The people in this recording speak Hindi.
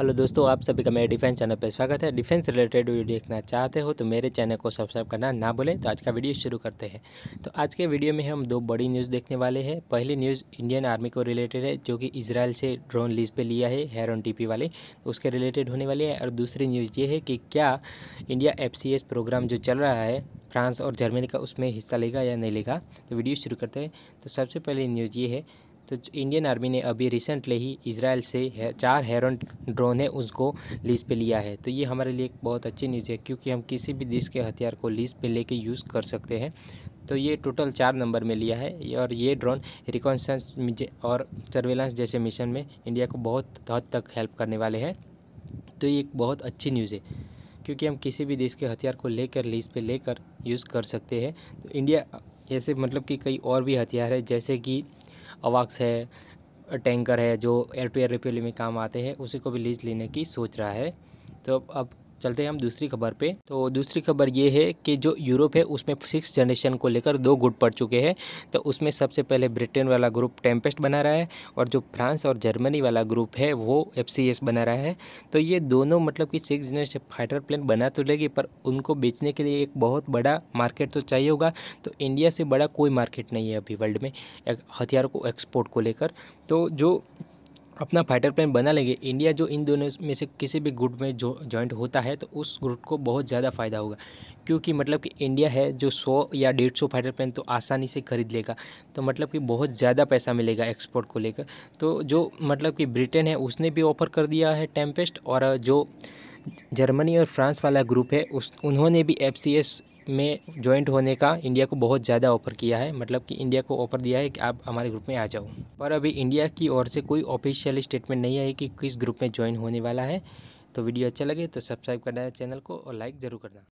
हेलो दोस्तों आप सभी का मेरे डिफेंस चैनल पर स्वागत है डिफेंस रिलेटेड वीडियो देखना चाहते हो तो मेरे चैनल को सब्सक्राइब करना ना भूलें तो आज का वीडियो शुरू करते हैं तो आज के वीडियो में हम दो बड़ी न्यूज़ देखने वाले हैं पहली न्यूज़ इंडियन आर्मी को रिलेटेड है जो कि इसराइल से ड्रोन लीज पर लिया है हेरोन टी वाले उसके रिलेटेड होने वाली है और दूसरी न्यूज़ ये है कि क्या इंडिया एफ प्रोग्राम जो चल रहा है फ्रांस और जर्मनी का उसमें हिस्सा लेगा या नहीं लेगा तो वीडियो शुरू करते हैं तो सबसे पहले न्यूज़ ये है तो इंडियन आर्मी ने अभी रिसेंटली ही इसराइल से है, चार हेरोन ड्रोन है उसको लीज पे लिया है तो ये हमारे लिए एक बहुत अच्छी न्यूज़ है क्योंकि हम किसी भी देश के हथियार को लीज पे लेके यूज़ कर सकते हैं तो ये टोटल चार नंबर में लिया है और ये ड्रोन रिकॉन्सेंस और सर्वेलांस जैसे मिशन में इंडिया को बहुत हद तक हेल्प करने वाले हैं तो ये एक बहुत अच्छी न्यूज़ है क्योंकि हम किसी भी देश के हथियार को लेकर लीज पे लेकर यूज़ कर सकते हैं तो इंडिया ऐसे मतलब कि कई और भी हथियार है जैसे कि अवाक्स है टैंकर है जो एयर टू एयर रिपेयरिंग में काम आते हैं उसी को भी लीज लेने की सोच रहा है तो अब चलते हैं हम दूसरी खबर पे तो दूसरी खबर ये है कि जो यूरोप है उसमें सिक्स जनरेशन को लेकर दो गुट पड़ चुके हैं तो उसमें सबसे पहले ब्रिटेन वाला ग्रुप टेम्पेस्ट बना रहा है और जो फ्रांस और जर्मनी वाला ग्रुप है वो एफ बना रहा है तो ये दोनों मतलब कि सिक्स जनरेशन फाइटर प्लेन बना तो लेगी पर उनको बेचने के लिए एक बहुत बड़ा मार्केट तो चाहिए होगा तो इंडिया से बड़ा कोई मार्केट नहीं है अभी वर्ल्ड में हथियारों को एक्सपोर्ट को लेकर तो जो अपना फाइटर प्लेन बना लेंगे इंडिया जो इन दोनों में से किसी भी ग्रुप में जो ज्वाइंट होता है तो उस ग्रुप को बहुत ज़्यादा फ़ायदा होगा क्योंकि मतलब कि इंडिया है जो सौ या डेढ़ सौ फाइटर प्लेन तो आसानी से खरीद लेगा तो मतलब कि बहुत ज़्यादा पैसा मिलेगा एक्सपोर्ट को लेकर तो जो मतलब कि ब्रिटेन है उसने भी ऑफर कर दिया है टेम्पेस्ट और जो जर्मनी और फ्रांस वाला ग्रुप है उस उन्होंने भी एफ में ज्वाइंट होने का इंडिया को बहुत ज़्यादा ऑफर किया है मतलब कि इंडिया को ऑफर दिया है कि आप हमारे ग्रुप में आ जाओ पर अभी इंडिया की ओर से कोई ऑफिशियल स्टेटमेंट नहीं आई कि किस ग्रुप में ज्वाइन होने वाला है तो वीडियो अच्छा लगे तो सब्सक्राइब करना चैनल को और लाइक ज़रूर करना